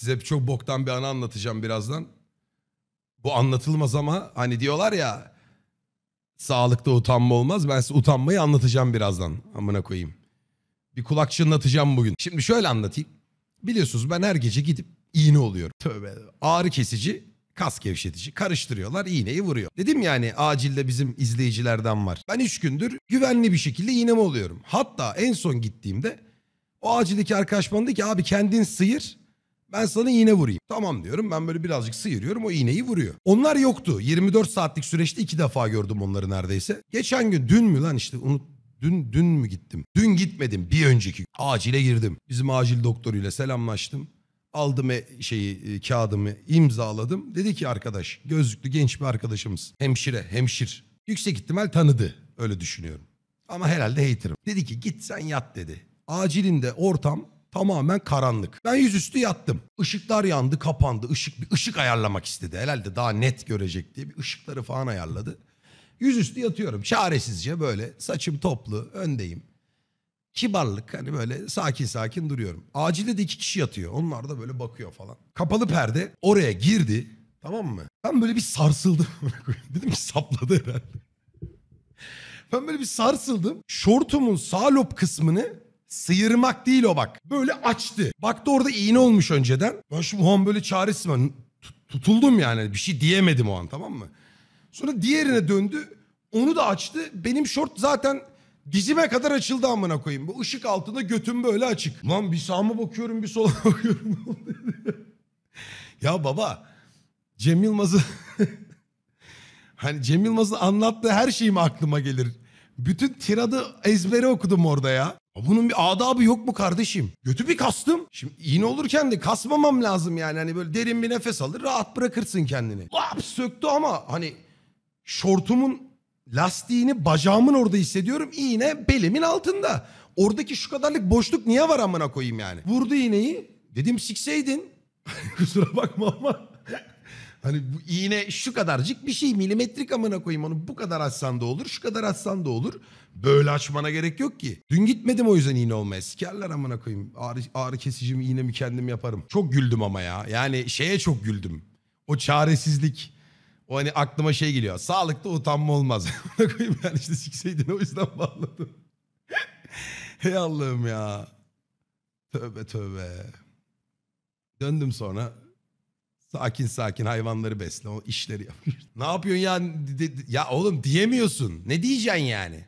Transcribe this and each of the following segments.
Size çok boktan bir anı anlatacağım birazdan. Bu anlatılmaz ama hani diyorlar ya sağlıkta utanma olmaz. Ben size utanmayı anlatacağım birazdan. Amına koyayım. Bir kulak çınlatacağım bugün. Şimdi şöyle anlatayım. Biliyorsunuz ben her gece gidip iğne oluyorum. Tövbe. Ağrı kesici, kas gevşetici. Karıştırıyorlar, iğneyi vuruyor. Dedim yani acilde bizim izleyicilerden var. Ben 3 gündür güvenli bir şekilde iğnemi oluyorum. Hatta en son gittiğimde o acildeki arkadaş bana dedi ki abi kendin sıyır ben sana iğne vurayım. Tamam diyorum ben böyle birazcık sıyırıyorum o iğneyi vuruyor. Onlar yoktu. 24 saatlik süreçte iki defa gördüm onları neredeyse. Geçen gün dün mü lan işte unut Dün dün mü gittim? Dün gitmedim. Bir önceki acile girdim. Bizim acil doktoruyla selamlaştım. Aldım e- şeyi e, kağıdımı imzaladım. Dedi ki arkadaş gözlüklü genç bir arkadaşımız. Hemşire, hemşir. Yüksek ihtimal tanıdı. Öyle düşünüyorum. Ama herhalde haterım. Dedi ki git sen yat dedi. Acilinde ortam Tamamen karanlık. Ben yüzüstü yattım. Işıklar yandı kapandı. Işık, bir ışık ayarlamak istedi. Herhalde daha net görecek diye bir ışıkları falan ayarladı. Yüzüstü yatıyorum. Çaresizce böyle saçım toplu öndeyim. Kibarlık hani böyle sakin sakin duruyorum. Acilde de iki kişi yatıyor. Onlar da böyle bakıyor falan. Kapalı perde oraya girdi. Tamam mı? Ben böyle bir sarsıldım. Dedim ki sapladı herhalde. Ben böyle bir sarsıldım. Şortumun sağ lob kısmını Sıyırmak değil o bak. Böyle açtı. Baktı orada iğne olmuş önceden. Ben şu an böyle çaresiz tutuldum yani. Bir şey diyemedim o an tamam mı? Sonra diğerine döndü. Onu da açtı. Benim şort zaten dizime kadar açıldı amına koyayım. Bu ışık altında götüm böyle açık. Lan bir sağıma bakıyorum bir sola bakıyorum. ya baba Cem Yılmaz'ı hani Cem Yılmaz'ın anlattığı her şeyim aklıma gelir? Bütün tiradı ezbere okudum orada ya. Bunun bir adabı yok mu kardeşim? Götü bir kastım. Şimdi iğne olurken de kasmamam lazım yani. Hani böyle derin bir nefes alır rahat bırakırsın kendini. Lap söktü ama hani şortumun lastiğini bacağımın orada hissediyorum. İğne belimin altında. Oradaki şu kadarlık boşluk niye var amına koyayım yani? Vurdu iğneyi. Dedim sikseydin. Kusura bakma ama Hani bu iğne şu kadarcık bir şey milimetrik amına koyayım onu bu kadar açsan da olur şu kadar açsan da olur. Böyle açmana gerek yok ki. Dün gitmedim o yüzden iğne olmaya. Sikerler amına koyayım. Ağrı, ağrı kesicimi iğnemi kendim yaparım. Çok güldüm ama ya. Yani şeye çok güldüm. O çaresizlik. O hani aklıma şey geliyor. Sağlıkta utanma olmaz. Ona koyayım yani işte sikseydin o yüzden bağladım. Hey Allah'ım ya. Tövbe tövbe. Döndüm sonra Sakin sakin hayvanları besle. O işleri yap. ne yapıyorsun ya? Ya oğlum diyemiyorsun. Ne diyeceksin yani?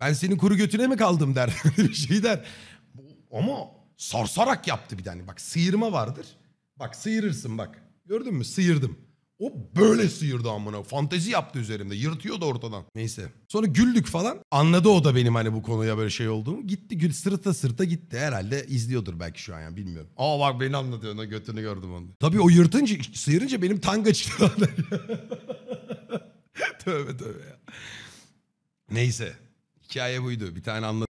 Ben senin kuru götüne mi kaldım der. bir şey der. Ama sorsarak yaptı bir tane. Bak sıyırma vardır. Bak sıyırırsın bak. Gördün mü? Sıyırdım. O böyle sıyırdı amına. Fantezi yaptı üzerimde. Yırtıyordu ortadan. Neyse. Sonra güldük falan. Anladı o da benim hani bu konuya böyle şey olduğumu. Gitti gül sırıta sırıta gitti. Herhalde izliyordur belki şu an yani bilmiyorum. Aa bak beni anlatıyor. ne götünü gördüm onu. Tabii o yırtınca sıyırınca benim tanga çıktı. tövbe tövbe ya. Neyse. Hikaye buydu. Bir tane anlat.